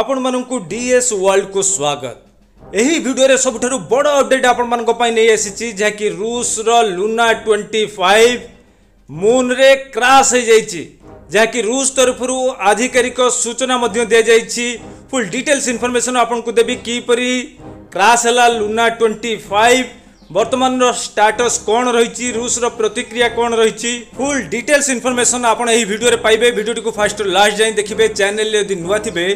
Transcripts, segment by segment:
আপন মাননক DS world কো স্বাগাত এই ভিডিওৰে সবঠৰু বড় আপডেট আপোন মানক পাই নেহি এসছি যা কি ৰুছ ৰ লুনা 25 মুনৰে ক্র্যাশ হৈ গৈছে যা কি ৰুছৰ طرفৰু আധികৰিক সূচনা মদিয় দিয়া হৈছে ফুল ডিটেলস ইনফৰমেচন আপোনক দেবি কি পৰি ক্র্যাশ হলা লুনা 25 বৰ্তমানৰ ষ্টেটাস কোন ৰৈছি ৰুছৰ প্ৰতিক্ৰিয়া কোন ৰৈছি ফুল ডিটেলস ইনফৰমেচন আপোন এই ভিডিওৰে পাইবে ভিডিওটো কো ফৰ্স্ট টু লাষ্ট জয় দেখিবে চানেল যদি নুৱা থিবে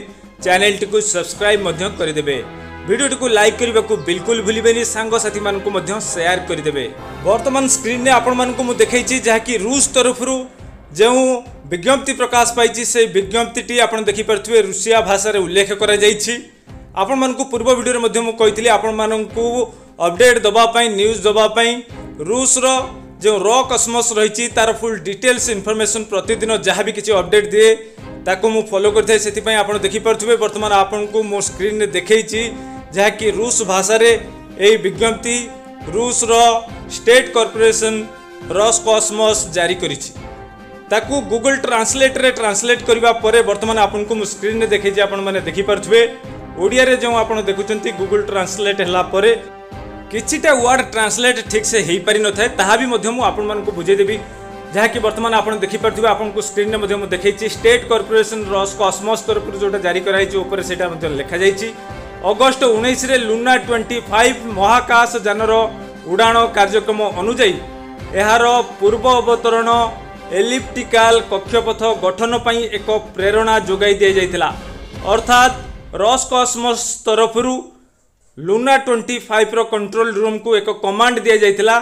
चैनल टी सब्सक्राइब करदे भिडी को लाइक करने को बिलकुल भूलें सांगसाथी मान सेयार करदे बर्तमान स्क्रीन में आपण मानक देखी जहाँकि रुष तरफ जो विज्ञप्ति प्रकाश पाई से विज्ञप्ति आप देखिपे ऋषि भाषा उल्लेख कर आपण मानक पूर्व भिडर मुझे आपण मानक अबडेट दवापाई न्यूज दवापाई रुष्र जो र कसमस रही तार फुल डिटेल्स इनफर्मेसन प्रतिदिन जहाँ भी किसी अपडेट दिए ତାକୁ ମୁଁ ଫଲୋ କରିଥାଏ ସେଥିପାଇଁ ଆପଣ ଦେଖିପାରୁଥିବେ ବର୍ତ୍ତମାନ ଆପଣଙ୍କୁ ମୋ ସ୍କ୍ରିନ୍ରେ ଦେଖେଇଛି ଯାହାକି ରୁଷ ଭାଷାରେ ଏହି ବିଜ୍ଞପ୍ତି ରୁଷର ଷ୍ଟେଟ୍ କର୍ପୋରେସନ୍ ରସ୍ କସମସ୍ ଜାରି କରିଛି ତାକୁ ଗୁଗଲ ଟ୍ରାନ୍ସଲେଟ୍ରେ ଟ୍ରାନ୍ସଲେଟ୍ କରିବା ପରେ ବର୍ତ୍ତମାନ ଆପଣଙ୍କୁ ମୁଁ ସ୍କ୍ରିନ୍ରେ ଦେଖେଇଛି ଆପଣମାନେ ଦେଖିପାରୁଥିବେ ଓଡ଼ିଆରେ ଯେଉଁ ଆପଣ ଦେଖୁଛନ୍ତି ଗୁଗଲ ଟ୍ରାନ୍ସଲେଟ୍ ହେଲା ପରେ କିଛିଟା ୱାର୍ଡ଼ ଟ୍ରାନ୍ସଲେଟ୍ ଠିକ୍ସେ ହୋଇପାରିନଥାଏ ତାହା ବି ମଧ୍ୟ ମୁଁ ଆପଣମାନଙ୍କୁ ବୁଝେଇଦେବି ଯାହାକି ବର୍ତ୍ତମାନ ଆପଣ ଦେଖିପାରୁଥିବେ ଆପଣଙ୍କୁ ସ୍କ୍ରିନ୍ରେ ମଧ୍ୟ ମୁଁ ଦେଖାଇଛି ଷ୍ଟେଟ୍ କର୍ପୋରେସନ୍ର କସ୍ମସ୍ ତରଫରୁ ଯେଉଁଟା ଜାରି କରାଯାଇଛି ଉପରେ ସେଇଟା ମଧ୍ୟ ଲେଖାଯାଇଛି ଅଗଷ୍ଟ ଉଣେଇଶରେ ଲୁନା ଟ୍ୱେଣ୍ଟି ଫାଇଭ୍ ମହାକାଶ ଯାନର ଉଡ଼ାଣ କାର୍ଯ୍ୟକ୍ରମ ଅନୁଯାୟୀ ଏହାର ପୂର୍ବ ଅବତରଣ ଏଲିପ୍ଟିକାଲ କକ୍ଷପଥ ଗଠନ ପାଇଁ ଏକ ପ୍ରେରଣା ଯୋଗାଇ ଦିଆଯାଇଥିଲା ଅର୍ଥାତ୍ ରସ୍ କସ୍ମସ୍ ତରଫରୁ ଲୁନା ଟ୍ୱେଣ୍ଟି ଫାଇଭ୍ର କଣ୍ଟ୍ରୋଲ ରୁମ୍କୁ ଏକ କମାଣ୍ଡ ଦିଆଯାଇଥିଲା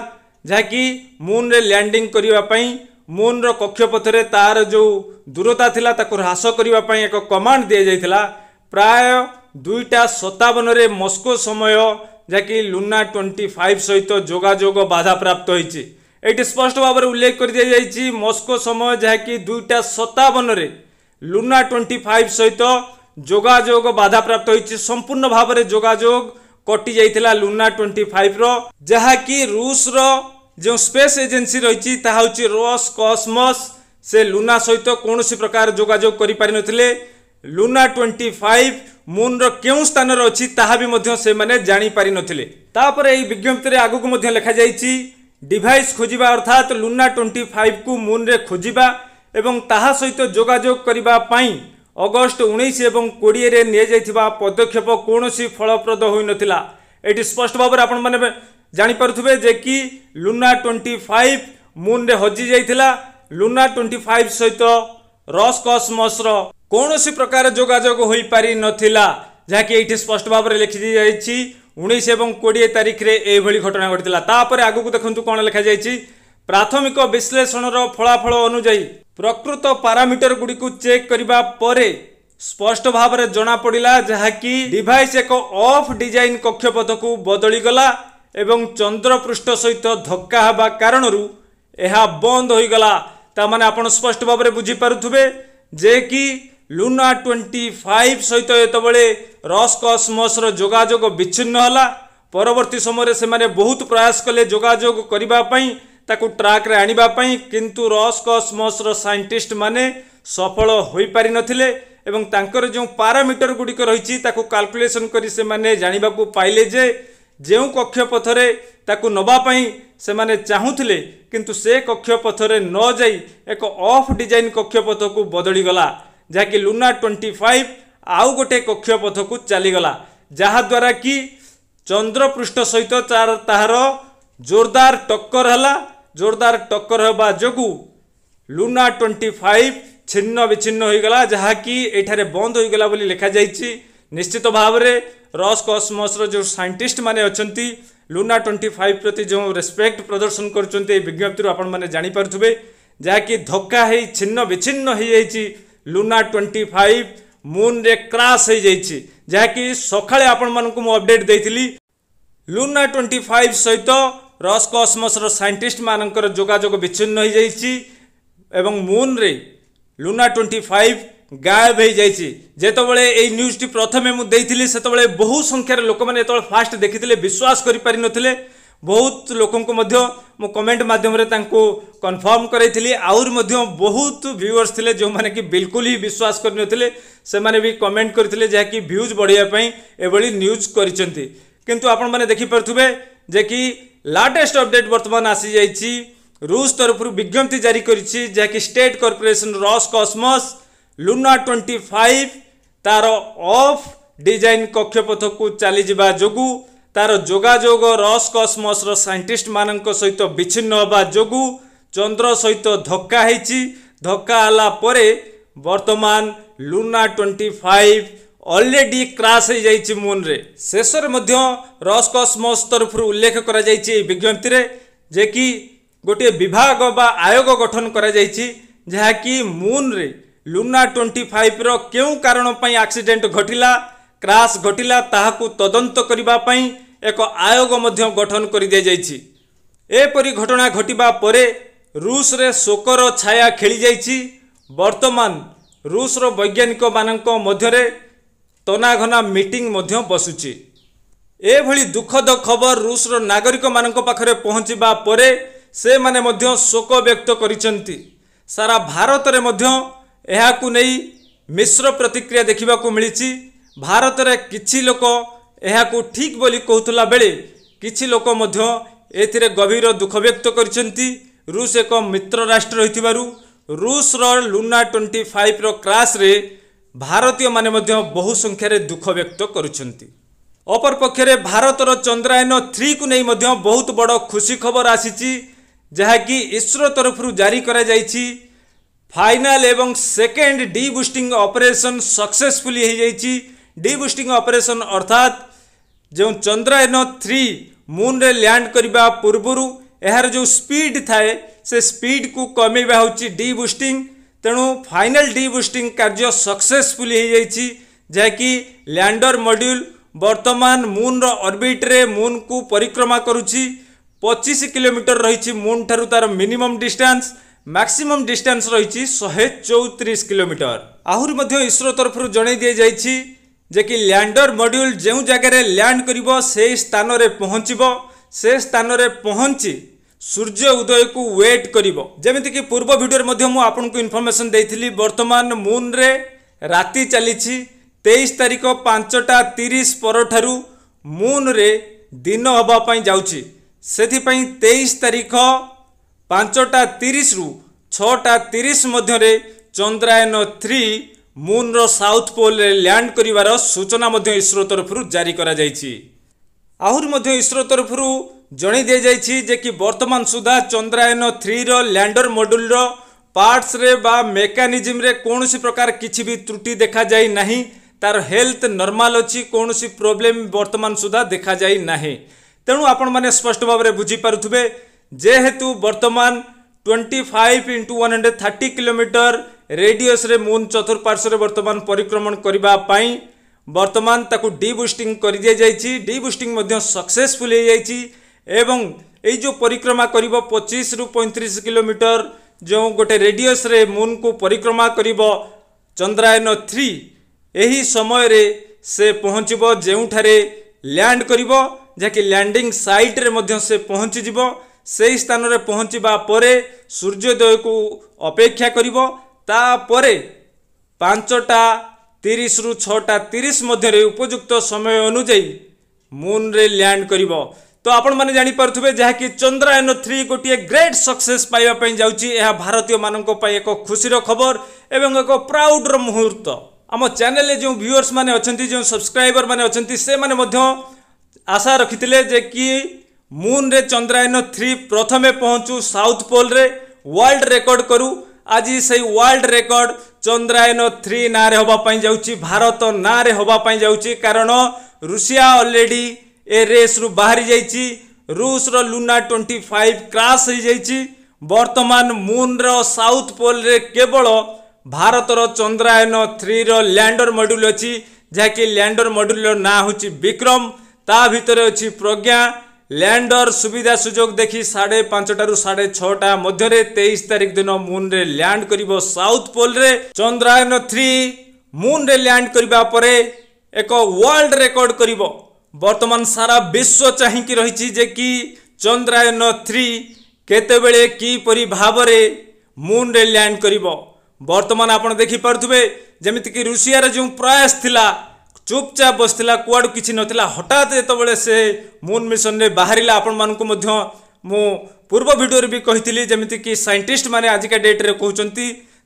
ଯାହାକି ମୁନ୍ରେ ଲ୍ୟାଣ୍ଡିଂ କରିବା ପାଇଁ ମୁନ୍ର କକ୍ଷପଥରେ ତା'ର ଯେଉଁ ଦୂରତା ଥିଲା ତାକୁ ହ୍ରାସ କରିବା ପାଇଁ ଏକ କମାଣ୍ଡ ଦିଆଯାଇଥିଲା ପ୍ରାୟ ଦୁଇଟା ସତାବନରେ ମସ୍କୋ ସମୟ ଯାହାକି ଲୁନା ଟ୍ୱେଣ୍ଟି ଫାଇଭ୍ ସହିତ ଯୋଗାଯୋଗ ବାଧାପ୍ରାପ୍ତ ହୋଇଛି ଏଇଠି ସ୍ପଷ୍ଟ ଭାବରେ ଉଲ୍ଲେଖ କରିଦିଆଯାଇଛି ମସ୍କୋ ସମୟ ଯାହାକି ଦୁଇଟା ସତାବନରେ ଲୁନା ଟ୍ୱେଣ୍ଟି ଫାଇଭ୍ ସହିତ ଯୋଗାଯୋଗ ବାଧାପ୍ରାପ୍ତ ହୋଇଛି ସମ୍ପୂର୍ଣ୍ଣ ଭାବରେ ଯୋଗାଯୋଗ କଟି ଯାଇଥିଲା ଲୁନା ଟ୍ୱେଣ୍ଟି ଫାଇଭ୍ର ଯାହାକି ରୁଷର ଯେଉଁ ସ୍ପେସ୍ ଏଜେନ୍ସି ରହିଛି ତାହା ହେଉଛି ରୋସ୍ କସମସ୍ ସେ ଲୁନା ସହିତ କୌଣସି ପ୍ରକାର ଯୋଗାଯୋଗ କରିପାରିନଥିଲେ ଲୁନା ଟ୍ୱେଣ୍ଟି ଫାଇଭ୍ ମୁନ୍ର କେଉଁ ସ୍ଥାନରେ ଅଛି ତାହା ବି ମଧ୍ୟ ସେମାନେ ଜାଣିପାରିନଥିଲେ ତାପରେ ଏହି ବିଜ୍ଞପ୍ତିରେ ଆଗକୁ ମଧ୍ୟ ଲେଖାଯାଇଛି ଡିଭାଇସ୍ ଖୋଜିବା ଅର୍ଥାତ୍ ଲୁନା ଟ୍ୱେଣ୍ଟି ଫାଇଭ୍କୁ ମୁନ୍ରେ ଖୋଜିବା ଏବଂ ତାହା ସହିତ ଯୋଗାଯୋଗ କରିବା ପାଇଁ ଅଗଷ୍ଟ ଉଣେଇଶ ଏବଂ କୋଡ଼ିଏରେ ନିଆଯାଇଥିବା ପଦକ୍ଷେପ କୌଣସି ଫଳପ୍ରଦ ହୋଇନଥିଲା ଏଠି ସ୍ପଷ୍ଟ ଭାବରେ ଆପଣମାନେ ଜାଣିପାରୁଥିବେ ଯେ କି ଲୁନା ଟ୍ୱେଣ୍ଟି ଫାଇଭ୍ ମୁନ୍ରେ ହଜିଯାଇଥିଲା ଲୁନା ଟ୍ୱେଣ୍ଟି ଫାଇଭ୍ ସହିତ ରସ୍ କସମସ୍ର କୌଣସି ପ୍ରକାର ଯୋଗାଯୋଗ ହୋଇପାରିନଥିଲା ଯାହାକି ଏଇଠି ସ୍ପଷ୍ଟ ଭାବରେ ଲେଖିଦିଆଯାଇଛି ଉଣେଇଶ ଏବଂ କୋଡ଼ିଏ ତାରିଖରେ ଏଇଭଳି ଘଟଣା ଘଟିଥିଲା ତାପରେ ଆଗକୁ ଦେଖନ୍ତୁ କ'ଣ ଲେଖାଯାଇଛି ପ୍ରାଥମିକ ବିଶ୍ଳେଷଣର ଫଳାଫଳ ଅନୁଯାୟୀ ପ୍ରକୃତ ପାରାମିଟର ଗୁଡ଼ିକୁ ଚେକ୍ କରିବା ପରେ ସ୍ପଷ୍ଟ ଭାବରେ ଜଣାପଡ଼ିଲା ଯାହାକି ଡିଭାଇସ୍ ଏକ ଅଫ୍ ଡିଜାଇନ୍ କକ୍ଷପଥକୁ ବଦଳିଗଲା ଏବଂ ଚନ୍ଦ୍ରପୃଷ୍ଠ ସହିତ ଧକ୍କା ହେବା କାରଣରୁ ଏହା ବନ୍ଦ ହୋଇଗଲା ତା'ମାନେ ଆପଣ ସ୍ପଷ୍ଟ ଭାବରେ ବୁଝିପାରୁଥିବେ ଯେ କି ଲୁନା ଟ୍ୱେଣ୍ଟି ଫାଇଭ୍ ସହିତ ଯେତେବେଳେ ରସ୍ କସମସ୍ର ଯୋଗାଯୋଗ ବିଚ୍ଛିନ୍ନ ହେଲା ପରବର୍ତ୍ତୀ ସମୟରେ ସେମାନେ ବହୁତ ପ୍ରୟାସ କଲେ ଯୋଗାଯୋଗ କରିବା ପାଇଁ ତାକୁ ଟ୍ରାକ୍ରେ ଆଣିବା ପାଇଁ କିନ୍ତୁ ରସ୍ କସ୍ମସ୍ର ସାଇଣ୍ଟିଷ୍ଟମାନେ ସଫଳ ହୋଇପାରିନଥିଲେ ଏବଂ ତାଙ୍କର ଯେଉଁ ପାରାମିଟର ଗୁଡ଼ିକ ରହିଛି ତାକୁ କାଲକୁଲେସନ୍ କରି ସେମାନେ ଜାଣିବାକୁ ପାଇଲେ ଯେ ଯେଉଁ କକ୍ଷପଥରେ ତାକୁ ନେବା ପାଇଁ ସେମାନେ ଚାହୁଁଥିଲେ କିନ୍ତୁ ସେ କକ୍ଷପଥରେ ନ ଯାଇ ଏକ ଅଫ୍ ଡିଜାଇନ୍ କକ୍ଷପଥକୁ ବଦଳିଗଲା ଯାହାକି ଲୁନା ଟ୍ୱେଣ୍ଟି ଫାଇଭ୍ ଆଉ ଗୋଟିଏ କକ୍ଷପଥକୁ ଚାଲିଗଲା ଯାହାଦ୍ୱାରା କି ଚନ୍ଦ୍ରପୃଷ୍ଠ ସହିତ ତାହାର ଜୋରଦାର ଟକ୍କର ହେଲା জোরদার ଟକ୍କର ହେବା ଯୋଗୁଁ ଲୁନା ଟ୍ୱେଣ୍ଟି ଫାଇଭ୍ ଛିନ୍ନ ବିଚ୍ଛିନ୍ନ ହୋଇଗଲା ଯାହାକି ଏଠାରେ ବନ୍ଦ ହୋଇଗଲା ବୋଲି ଲେଖାଯାଇଛି ନିଶ୍ଚିତ ଭାବରେ ରସ୍ କସମସ୍ର ଯେଉଁ ସାଇଣ୍ଟିଷ୍ଟମାନେ ଅଛନ୍ତି ଲୁନା ଟ୍ୱେଣ୍ଟି ଫାଇଭ୍ ପ୍ରତି ଯେଉଁ ରେସ୍ପେକ୍ଟ ପ୍ରଦର୍ଶନ କରୁଛନ୍ତି ଏହି ବିଜ୍ଞପ୍ତିରୁ ଆପଣମାନେ ଜାଣିପାରୁଥିବେ ଯାହାକି ଧକ୍କା ହେଇ ଛିନ୍ନ ବିଚ୍ଛିନ୍ନ ହୋଇଯାଇଛି ଲୁନା ଟ୍ୱେଣ୍ଟି ଫାଇଭ୍ ମୁନ୍ରେ କ୍ରାସ୍ ହୋଇଯାଇଛି ଯାହାକି ସକାଳେ ଆପଣମାନଙ୍କୁ ମୁଁ ଅପଡ଼େଟ୍ ଦେଇଥିଲି ଲୁନା ଟ୍ୱେଣ୍ଟି ଫାଇଭ୍ ସହିତ ରସ୍ କସମସ୍ର ସାଇଣ୍ଟିଷ୍ଟମାନଙ୍କର ଯୋଗାଯୋଗ ବିଚ୍ଛିନ୍ନ ହୋଇଯାଇଛି ଏବଂ ମୁନ୍ରେ ଲୁନା ଟ୍ୱେଣ୍ଟି ଫାଇଭ୍ ଗାୟବ ହୋଇଯାଇଛି ଯେତେବେଳେ ଏଇ ନ୍ୟୁଜ୍ଟି ପ୍ରଥମେ ମୁଁ ଦେଇଥିଲି ସେତେବେଳେ ବହୁ ସଂଖ୍ୟାରେ ଲୋକମାନେ ଯେତେବେଳେ ଫାଷ୍ଟ ଦେଖିଥିଲେ ବିଶ୍ୱାସ କରିପାରିନଥିଲେ ବହୁତ ଲୋକଙ୍କୁ ମଧ୍ୟ ମୁଁ କମେଣ୍ଟ ମାଧ୍ୟମରେ ତାଙ୍କୁ କନଫର୍ମ କରାଇଥିଲି ଆହୁରି ମଧ୍ୟ ବହୁତ ଭ୍ୟୁଅର୍ସ ଥିଲେ ଯେଉଁମାନେ କି ବିଲକୁଲ ହିଁ ବିଶ୍ୱାସ କରିନଥିଲେ ସେମାନେ ବି କମେଣ୍ଟ କରିଥିଲେ ଯାହାକି ଭ୍ୟୁଜ୍ ବଢ଼ାଇବା ପାଇଁ ଏଭଳି ନ୍ୟୁଜ୍ କରିଛନ୍ତି କିନ୍ତୁ ଆପଣମାନେ ଦେଖିପାରୁଥିବେ ଯେ କି ଲାଟେଷ୍ଟ ଅପଡେଟ୍ ବର୍ତ୍ତମାନ ଆସିଯାଇଛି ରୁଷ ତରଫରୁ ବିଜ୍ଞପ୍ତି ଜାରି କରିଛି ଯାହାକି state corporation Roscosmos Luna twenty five ତା'ର ଅଫ୍ ଡିଜାଇନ୍ କକ୍ଷପଥକୁ ଚାଲିଯିବା ଯୋଗୁଁ ତା'ର ଯୋଗାଯୋଗ ରସ୍ କସମସ୍ର ସାଇଣ୍ଟିଷ୍ଟମାନଙ୍କ ସହିତ ବିଚ୍ଛିନ୍ନ ହେବା ଯୋଗୁଁ ଚନ୍ଦ୍ର ସହିତ ଧକ୍କା ହେଇଛି ଧକ୍କା ହେଲା ପରେ ବର୍ତ୍ତମାନ Luna twenty five already crash হয়ে যাইছে মুন্রে শেষরে মধ্য রস কসমস তরফর উল্লেখ করা যাইছে এই বিজ্ঞপ্তিরে যে কি গোটিয়ে বিভাগ বা আয়োগ গঠন করা যাইছে যা কি মুন্রে লুনা টোয়েন্টি ফাইভর কেউ কারণ পাই আক্সিডেন্ট ঘটিলা ক্রাশ ঘটিলা তাহাকু তদন্ত করিবা পাই এক আয়োগ মধ্য গঠন করে দিয়া যাইছি এপরি ঘটনা ঘটিবা পরে ରୁଷରେ ଶୋକର ଛାୟା ଖେଳିଯାଇଛି ବର୍ତ୍ତମାନ ରୁଷର ବୈଜ୍ଞାନିକମାନଙ୍କ ମଧ୍ୟରେ ତନାଘନା ମିଟିଂ ମଧ୍ୟ ବସୁଛି ଏଭଳି ଦୁଃଖଦ ଖବର ରୁଷର ନାଗରିକମାନଙ୍କ ପାଖରେ ପହଞ୍ଚିବା ପରେ ସେମାନେ ମଧ୍ୟ ଶୋକ ବ୍ୟକ୍ତ କରିଛନ୍ତି ସାରା ଭାରତରେ ମଧ୍ୟ ଏହାକୁ ନେଇ ମିଶ୍ର ପ୍ରତିକ୍ରିୟା ଦେଖିବାକୁ ମିଳିଛି ଭାରତରେ କିଛି ଲୋକ ଏହାକୁ ଠିକ୍ ବୋଲି କହୁଥିଲା ବେଳେ କିଛି ଲୋକ ମଧ୍ୟ ଏଥିରେ ଗଭୀର ଦୁଃଖ ବ୍ୟକ୍ତ କରିଛନ୍ତି ରୁଷ ଏକ ମିତ୍ର ରାଷ୍ଟ୍ର ହୋଇଥିବାରୁ ରୁଷର ଲୁନା ଟ୍ୱେଣ୍ଟି ଫାଇଭ୍ର କ୍ରାସ୍ରେ ଭାରତୀୟମାନେ ମଧ୍ୟ ବହୁ ସଂଖ୍ୟାରେ ଦୁଃଖ ବ୍ୟକ୍ତ କରୁଛନ୍ତି ଅପରପକ୍ଷରେ ଭାରତର ଚନ୍ଦ୍ରାୟନ ଥ୍ରୀକୁ ନେଇ ମଧ୍ୟ ବହୁତ ବଡ଼ ଖୁସି ଖବର ଆସିଛି ଯାହାକି ଇସ୍ରୋ ତରଫରୁ ଜାରି କରାଯାଇଛି ଫାଇନାଲ ଏବଂ second deboosting operation successfully ହୋଇଯାଇଛି ଡି ବୁଷ୍ଟିଂ ଅପରେସନ୍ ଅର୍ଥାତ୍ ଯେଉଁ ଚନ୍ଦ୍ରାୟନ ଥ୍ରୀ ମୁନ୍ରେ ଲ୍ୟାଣ୍ଡ କରିବା ପୂର୍ବରୁ ଏହାର ଯେଉଁ ସ୍ପିଡ୍ ଥାଏ ସେ ସ୍ପିଡ୍କୁ କମେଇବା ହେଉଛି ଡି ବୁଷ୍ଟିଂ ତେଣୁ ଫାଇନାଲ୍ ଡିବୁଷ୍ଟିଂ କାର୍ଯ୍ୟ ସକ୍ସେସଫୁଲି ହୋଇଯାଇଛି ଯାହାକି ଲ୍ୟାଣ୍ଡର ମଡ୍ୟୁଲ୍ ବର୍ତ୍ତମାନ ମୁନ୍ର ଅର୍ବିଟ୍ରେ ମୁନ୍କୁ ପରିକ୍ରମା କରୁଛି ପଚିଶ କିଲୋମିଟର ରହିଛି ମୁନ୍ ଠାରୁ ତା'ର ମିନିମମ୍ ଡିଷ୍ଟାନ୍ସ ମ୍ୟାକ୍ସିମମ୍ ଡିଷ୍ଟାନ୍ସ ରହିଛି ଶହେ ଚଉତିରିଶ କିଲୋମିଟର ଆହୁରି ମଧ୍ୟ ଇସ୍ରୋ ତରଫରୁ ଜଣାଇ ଦିଆଯାଇଛି ଯେ କି ଲ୍ୟାଣ୍ଡର ମଡ୍ୟୁଲ୍ ଯେଉଁ ଜାଗାରେ ଲ୍ୟାଣ୍ଡ କରିବ ସେହି ସ୍ଥାନରେ ପହଞ୍ଚିବ ସେ ସ୍ଥାନରେ ପହଞ୍ଚି ସୂର୍ଯ୍ୟ ଉଦୟକୁ ୱେଟ୍ କରିବ ଯେମିତିକି ପୂର୍ବ ଭିଡ଼ିଓରେ ମଧ୍ୟ ମୁଁ ଆପଣଙ୍କୁ ଇନଫର୍ମେସନ୍ ଦେଇଥିଲି ବର୍ତ୍ତମାନ ମୁନ୍ରେ ରାତି ଚାଲିଛି ତେଇଶ ତାରିଖ ପାଞ୍ଚଟା ତିରିଶ ପରଠାରୁ ମୁନ୍ରେ ଦିନ ହେବା ପାଇଁ ଯାଉଛି ସେଥିପାଇଁ ତେଇଶ ତାରିଖ ପାଞ୍ଚଟା ତିରିଶରୁ ଛଅଟା ତିରିଶ ମଧ୍ୟରେ ଚନ୍ଦ୍ରାୟନ ଥ୍ରୀ ମୁନ୍ର ସାଉଥ୍ ପୋଲରେ ଲ୍ୟାଣ୍ଡ କରିବାର ସୂଚନା ମଧ୍ୟ ଇସ୍ରୋ ତରଫରୁ ଜାରି କରାଯାଇଛି ଆହୁରି ମଧ୍ୟ ଇସ୍ରୋ ତରଫରୁ ଜଣାଇ ଦିଆଯାଇଛି ଯେ କି ବର୍ତ୍ତମାନ ସୁଦ୍ଧା ଚନ୍ଦ୍ରାୟନ ଥ୍ରୀର ଲ୍ୟାଣ୍ଡର ମଡ୍ୟୁଲର ପାର୍ଟସରେ ବା ମେକାନିଜିମ୍ରେ କୌଣସି ପ୍ରକାର କିଛି ବି ତ୍ରୁଟି ଦେଖାଯାଇ ନାହିଁ ତାର ହେଲ୍ଥ ନର୍ମାଲ ଅଛି କୌଣସି ପ୍ରୋବ୍ଲେମ୍ ବର୍ତ୍ତମାନ ସୁଦ୍ଧା ଦେଖାଯାଇ ନାହିଁ ତେଣୁ ଆପଣମାନେ ସ୍ପଷ୍ଟ ଭାବରେ ବୁଝିପାରୁଥିବେ ଯେହେତୁ ବର୍ତ୍ତମାନ twenty five into one hundred thirty kilometre ରେଡିୟସ୍ରେ ମୁନ୍ ଚତୁଃପାର୍ଶ୍ୱରେ ବର୍ତ୍ତମାନ ପରିକ୍ରମଣ କରିବା ପାଇଁ ବର୍ତ୍ତମାନ ତାକୁ ଡି ବୁଷ୍ଟିଂ କରିଦିଆଯାଇଛି ଡି ବୁଷ୍ଟିଂ ମଧ୍ୟ ସକ୍ସେସଫୁଲ୍ ହୋଇଯାଇଛି ଏବଂ ଏଇ ଯେଉଁ ପରିକ୍ରମା କରିବ ପଚିଶରୁ ପଇଁତିରିଶ କିଲୋମିଟର ଯେଉଁ ଗୋଟେ ରେଡିୟସରେ ମୁନ୍କୁ ପରିକ୍ରମା କରିବ ଚନ୍ଦ୍ରାୟନ ଥ୍ରୀ ଏହି ସମୟରେ ସେ ପହଞ୍ଚିବ ଯେଉଁଠାରେ ଲ୍ୟାଣ୍ଡ କରିବ ଯାହାକି ଲ୍ୟାଣ୍ଡିଂ ସାଇଟରେ ମଧ୍ୟ ସେ ପହଞ୍ଚିଯିବ ସେହି ସ୍ଥାନରେ ପହଞ୍ଚିବା ପରେ ସୂର୍ଯ୍ୟୋଦୟକୁ ଅପେକ୍ଷା କରିବ ତାପରେ ପାଞ୍ଚଟା ତିରିଶରୁ ଛଅଟା ତିରିଶ ମଧ୍ୟରେ ଉପଯୁକ୍ତ ସମୟ ଅନୁଯାୟୀ ମୁନ୍ରେ ଲ୍ୟାଣ୍ଡ କରିବ तो आपण मैंने जापारे जहाँकि चंद्रयान थ्री गोटे ग्रेट सक्सेस पाइबापी भारतीय मानक एक खुशी खबर एवं एक प्राउड्र मुहूर्त आम चेल जो भिवर्स मैंने जो सब्सक्राइबर मैंने से मैंने आशा रखी थे कि मुन रे चंद्रायन थ्री प्रथम पहुँचू साउथ पोल रे वर्ल्ड रेकर्ड करू आज से वर्ल्ड रेकर्ड चंद्रायन थ्री ना हाँपाई भारत ना हाँपाई कारण रुषि अलरेडी ଏ ରେସ୍ରୁ ବାହାରି ଯାଇଛି ରୁଷର ଲୁନା ଟ୍ୱେଣ୍ଟି ଫାଇଭ୍ କ୍ରାସ୍ ହୋଇଯାଇଛି ବର୍ତ୍ତମାନ ମୁନ୍ର ସାଉଥ୍ ପୋଲ୍ରେ କେବଳ ଭାରତର ଚନ୍ଦ୍ରାୟନ ଥ୍ରୀର ଲ୍ୟାଣ୍ଡର ମଡ୍ୟୁଲ୍ ଅଛି ଯାହାକି ଲ୍ୟାଣ୍ଡର ମଡ୍ୟୁଲ୍ର ନାଁ ହେଉଛି ବିକ୍ରମ ତା ଭିତରେ ଅଛି ପ୍ରଜ୍ଞା ଲ୍ୟାଣ୍ଡର ସୁବିଧା ସୁଯୋଗ ଦେଖି ସାଢ଼େ ପାଞ୍ଚଟାରୁ ସାଢ଼େ ଛଅଟା ମଧ୍ୟରେ ତେଇଶ ତାରିଖ ଦିନ ମୁନ୍ରେ ଲ୍ୟାଣ୍ଡ କରିବ ସାଉଥ୍ ପୋଲ୍ରେ ଚନ୍ଦ୍ରାୟନ ଥ୍ରୀ ମୁନ୍ରେ ଲ୍ୟାଣ୍ଡ କରିବା ପରେ ଏକ ୱାର୍ଲଡ ରେକର୍ଡ କରିବ বর্তমান সারা বিশ্ব চাহিকি রয়েছে যে কি চন্দ্রায়ন থ্রি কেতবে কিপরি ভাবে মুন্রে ল্যান্ড করব বর্তমান আপনার দেখিপারে যেমিতিকি রুষিয়ার যে প্রয়াস লা চুপচাপ বসিলা কুয়াড়ু কিছু নথিলা হঠাৎ যেতবে সে মুন মিশনরে বাহারা আপন মানুষ মু পূর্ব ভিডিওরে বি কহিলি যেমিতিকি সাইন্টিস্ট মানে আজিকা ডেট্রে কুমার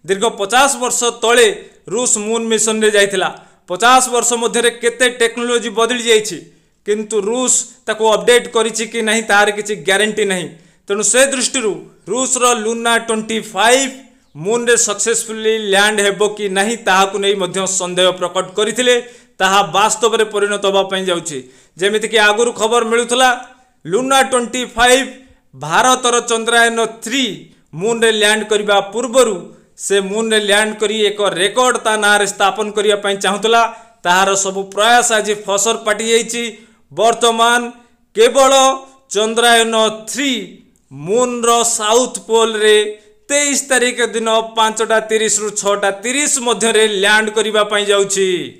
দীর্ঘ পচাশ বর্ষ তলে রুষ মুন মিশনরে যাই পচাশ বর্ষ মধ্যে কেতে টেকনোলোজি বদলি যাই କିନ୍ତୁ ରୁଷ ତାକୁ ଅପଡେଟ୍ କରିଛି କି ନାହିଁ ତାହାର କିଛି ଗ୍ୟାରେଣ୍ଟି ନାହିଁ ତେଣୁ ସେ ଦୃଷ୍ଟିରୁ ରୁଷର ଲୁନା ଟ୍ୱେଣ୍ଟି ଫାଇଭ୍ ମୁନ୍ରେ ସକ୍ସେସଫୁଲି ଲ୍ୟାଣ୍ଡ ହେବ କି ନାହିଁ ତାହାକୁ ନେଇ ମଧ୍ୟ ସନ୍ଦେହ ପ୍ରକଟ କରିଥିଲେ ତାହା ବାସ୍ତବରେ ପରିଣତ ହେବା ପାଇଁ ଯାଉଛି ଯେମିତିକି ଆଗରୁ ଖବର ମିଳୁଥିଲା ଲୁନା ଟ୍ୱେଣ୍ଟି ଫାଇଭ୍ ଭାରତର ଚନ୍ଦ୍ରାୟନ ଥ୍ରୀ ମୁନ୍ରେ ଲ୍ୟାଣ୍ଡ କରିବା ପୂର୍ବରୁ ସେ ମୁନ୍ରେ ଲ୍ୟାଣ୍ଡ କରି ଏକ ରେକର୍ଡ଼ ତା ନାଁରେ ସ୍ଥାପନ କରିବା ପାଇଁ ଚାହୁଁଥିଲା ତାହାର ସବୁ ପ୍ରୟାସ ଆଜି ଫସର ପାଟି ଯାଇଛି ବର୍ତ୍ତମାନ କେବଳ ଚନ୍ଦ୍ରାୟନ ଥ୍ରୀ ମୁନ୍ର ସାଉଥ୍ ପୋଲ୍ରେ ତେଇଶ ତାରିଖ ଦିନ ପାଞ୍ଚଟା ତିରିଶରୁ ଛଅଟା ତିରିଶ ମଧ୍ୟରେ ଲ୍ୟାଣ୍ଡ କରିବା ପାଇଁ ଯାଉଛି